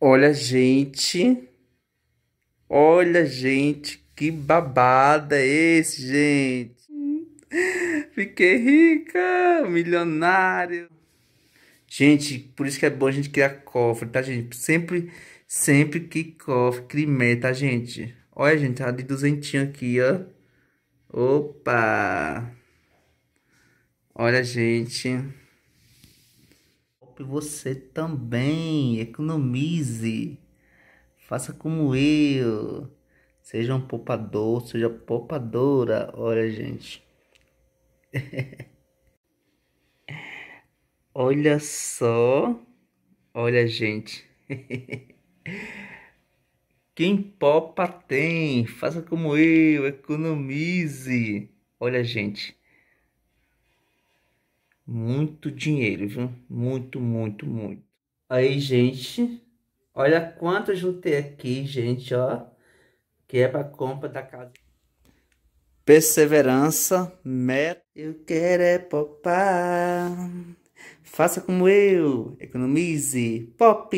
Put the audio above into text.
Olha, gente. Olha, gente, que babada é esse, gente. Fiquei rica, milionário. Gente, por isso que é bom a gente criar cofre, tá, gente? Sempre, sempre que cofre, crime, tá, gente? Olha, gente, tá de duzentinho aqui, ó. Opa! Olha, gente poupe você também. Economize. Faça como eu. Seja um poupador, seja poupadora. Olha, gente. Olha só. Olha, gente. Quem popa tem. Faça como eu. Economize. Olha, gente muito dinheiro, viu? Muito, muito, muito. Aí, gente, olha quanto eu juntei aqui, gente, ó. Que é pra compra da casa. Perseverança, meta. Eu quero é poupar. Faça como eu, economize, pop.